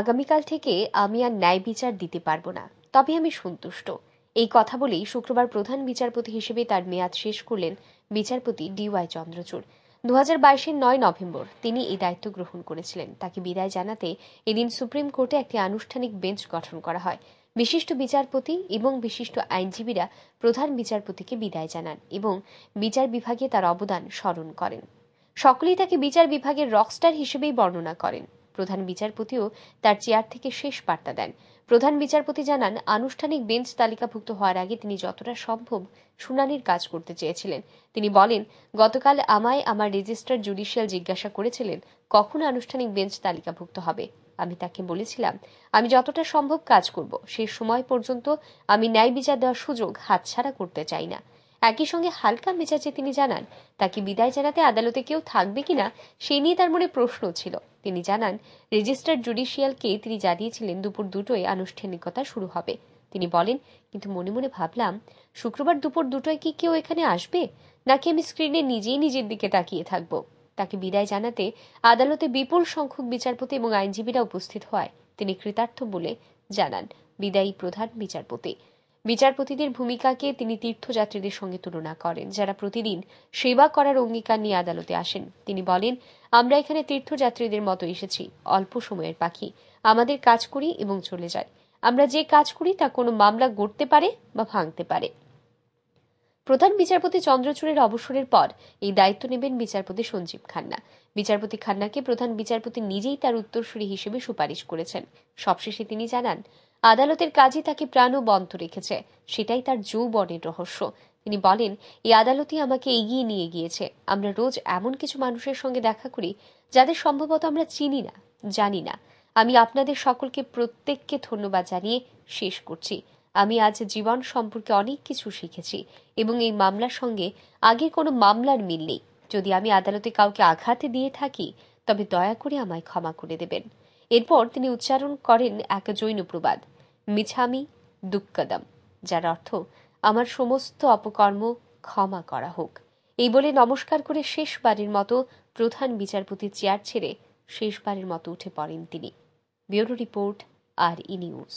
আগামীকাল থেকে আমি আর ন্যায় বিচার দিতে পারবো না তবে আমি সন্তুষ্ট এই কথা বলেই শুক্রবার প্রধান বিচারপতি হিসেবে তার মেয়াদ শেষ করলেন বিচারপতি ডিওয়াই চন্দ্রচূড় দু হাজার বাইশের নয় নভেম্বর তিনি এই দায়িত্ব গ্রহণ করেছিলেন তাকে বিদায় জানাতে এদিন সুপ্রিম কোর্টে একটি আনুষ্ঠানিক বেঞ্চ গঠন করা হয় বিশিষ্ট বিচারপতি এবং বিশিষ্ট আইনজীবীরা প্রধান বিচারপতিকে বিদায় জানান এবং বিচার বিভাগে তার অবদান স্মরণ করেন সকলেই তাকে বিচার বিভাগের রকস্টার হিসেবেই বর্ণনা করেন প্রধান বিচারপতিও তার চেয়ার থেকে শেষ বার্তা দেন প্রধান বিচারপতি জানান আনুষ্ঠানিক বেঞ্চ তালিকাভুক্ত হওয়ার আগে তিনি যতটা সম্ভব শুনানির কাজ করতে চেয়েছিলেন তিনি বলেন গতকাল আমায় আমার রেজিস্ট্রার জুডিশিয়াল জিজ্ঞাসা করেছিলেন কখন আনুষ্ঠানিক বেঞ্চ তালিকাভুক্ত হবে আমি তাকে বলেছিলাম আমি যতটা সম্ভব কাজ করব সেই সময় পর্যন্ত আমি ন্যায় বিচার দেওয়ার সুযোগ হাতছাড়া করতে চাই না একই সঙ্গে হালকা মেজাজে তিনি জানান তাকে বিদায় জানাতে আদালতে কেউ থাকবে কিনা সে নিয়ে তার মনে প্রশ্ন ছিল তিনি জানান রেজিস্ট্রার জুডিশিয়ালকে তিনি জানিয়েছিলেন দুপুর দুটোয় আনুষ্ঠানিকতা শুরু হবে তিনি বলেন কিন্তু মনে মনে ভাবলাম শুক্রবার দুপুর দুটোয় কি কেউ এখানে আসবে নাকি আমি স্ক্রিনে নিজেই নিজের দিকে তাকিয়ে থাকব তাকে বিদায় জানাতে আদালতে বিপুল সংখ্যক বিচারপতি এবং আইনজীবীরা উপস্থিত হওয়ায় তিনি কৃতার্থ বলে জানান বিদায়ী প্রধান বিচারপতি বিচারপতিদের ভূমিকাকে তিনি তীর্থযাত্রীদের সঙ্গে তুলনা করেন যারা প্রতিদিন সেবা করার অঙ্গীকার নিয়ে আদালতে আসেন তিনি বলেন আমরা এখানে তীর্থযাত্রীদের মতো এসেছি অল্প সময়ের পাখি আমাদের কাজ করি এবং চলে যাই আমরা যে কাজ করি তা কোনো মামলা গড়তে পারে বা ভাঙতে পারে প্রধান বিচারপতি চন্দ্রচূড়ের অবসরের পর এই দায়িত্ব নেবেন বিচারপতি সঞ্জীব খান্না বিচারপতি খান্নাকে প্রধান বিচারপতি নিজেই তার উত্তরসূরি হিসেবে সুপারিশ করেছেন সবশেষে তিনি জানান আদালতের কাজই তাকে বন্ধ রেখেছে সেটাই তার যৌবনের রহস্য তিনি বলেন এই আদালতই আমাকে এগিয়ে নিয়ে গিয়েছে আমরা রোজ এমন কিছু মানুষের সঙ্গে দেখা করি যাদের সম্ভবত আমরা চিনি না জানি না আমি আপনাদের সকলকে প্রত্যেককে ধন্যবাদ জানিয়ে শেষ করছি আমি আজ জীবন সম্পর্কে অনেক কিছু শিখেছি এবং এই মামলার সঙ্গে আগে কোনো মামলার মিল নেই যদি আমি আদালতে কাউকে আঘাত দিয়ে থাকি তবে দয়া করে আমায় ক্ষমা করে দেবেন এরপর তিনি উচ্চারণ করেন এক জৈন প্রবাদ মিছামি দুঃখদম যার অর্থ আমার সমস্ত অপকর্ম ক্ষমা করা হোক এই বলে নমস্কার করে শেষবারের মতো প্রধান বিচারপতি চেয়ার ছেড়ে শেষবারের মতো উঠে পড়েন তিনি ব্যুরো রিপোর্ট আর ই নিউজ